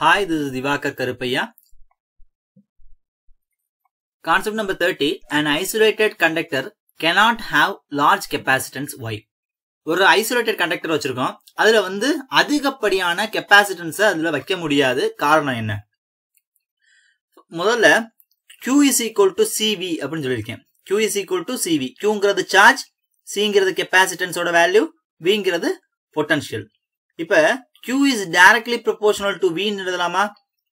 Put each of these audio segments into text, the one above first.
hi இது is Karuppaiya concept number thirty and An isolated conductor cannot large capacitance capacitance ஒரு isolated conductor வச்சிருக்கோம் அதுல வந்து அதிகப்படியான கெப்பாசிட்டன்ஸ அதுல வைக்க முடியாது காரணம் என்ன முதல்ல Q is equal to CV அப்படின்னு சொல்லியிருக்கேன் Q is equal to CV கியூங்கிறது சார்ஜ் சிங்கிறது கெப்பாசிட்டன்ஸோட வேல்யூ விங்கிறது பொட்டன்ஷியல் இப்போ Q is directly proportional to V எழுதலாமா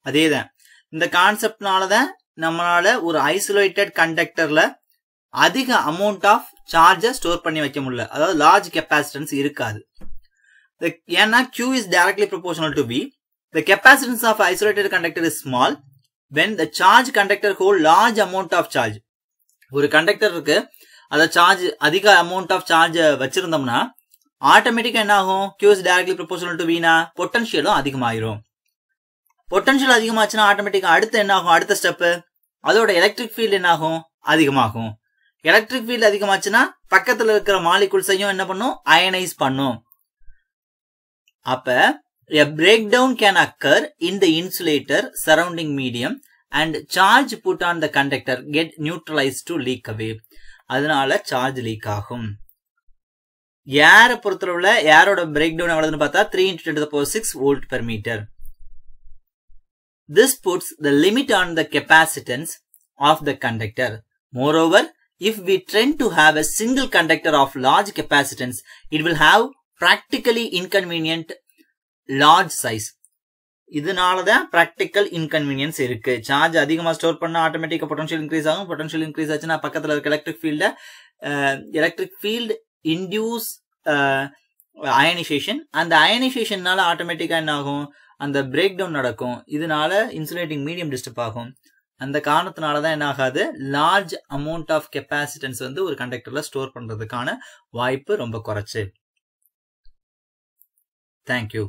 அதே தான் இந்த கான்செப்ட்னால தான் நம்மளால ஒரு isolated conductorல அதிக அமௌண்ட் ஆஃப் சார்ஜை ஸ்டோர் பண்ணி வைக்க முடியல அதாவது லார்ஜ் கெப்பாசிட்டன்ஸ் இருக்காது ஏன்னா Q is directly proportional to V the capacitance of isolated conductor is small when the charge conductor hold large amount of charge ஒரு conductor இருக்கு அதை சார்ஜ் அதிக அமௌண்ட் ஆஃப் சார்ஜை வச்சிருந்தம்னா ஆட்டோமேட்டிக்கா என்ன ஆகும் கியூஸ் டைரக்ட்லி ப்ரொபோசல் டு வீணா பொட்டன்ஷியலும் அதிகமாயிரும் பொட்டன்ஷியல் அதிகமாச்சுன்னா ஆட்டோமேட்டிக்கா அடுத்து என்ன ஆகும் அடுத்த ஸ்டெப்பு அதோட எலக்ட்ரிக் ஃபீல்டு என்ன ஆகும் அதிகமாகும் எலக்ட்ரிக் ஃபீல்டு அதிகமாச்சுன்னா பக்கத்துல இருக்கிற மாலிகுல்ஸையும் என்ன பண்ணும் அயனைஸ் பண்ணும் அப்ப break down can occur in the insulator surrounding medium and charge put on the conductor get neutralise to leak away அதனால சார்ஜ் லீக் ஆகும் ஏரை பொறுத்தளவுல ஏரோட பிரேக் டவுன் எவ்வளவுன்னு பார்த்தா three into power six volt per metre this puts the limit on the capacitance of the conductor moreover if we ட்ரென் to have a single conductor of large capacitance it will have practically inconvenient large size இதனாலதான் practical inconvenience இருக்கு charge அதிகமா store பண்ண ஆட்டோமேட்டிக்கா பொட்டன்ஷியல் increase ஆகும் பொட்டன்ஷியல் increase ஆச்சுன்னா பக்கத்துல இருக்க electric field electric field induce ionisation uh, அந்த அயனைசேஷன்னால ஆட்டோமேட்டிக்காக என்ன ஆகும் அந்த பிரேக் டவுன் நடக்கும் இதனால இன்சுலேட்டிங் மீடியம் டிஸ்டர்ப் ஆகும் அந்த காரணத்தினால தான் என்ன ஆகாது லார்ஜ் அமௌண்ட் ஆஃப் கெப்பாசிட்டன்ஸ் வந்து ஒரு கண்டக்டரில் ஸ்டோர் பண்ணுறதுக்கான வாய்ப்பு ரொம்ப குறைச்சு தேங்க்யூ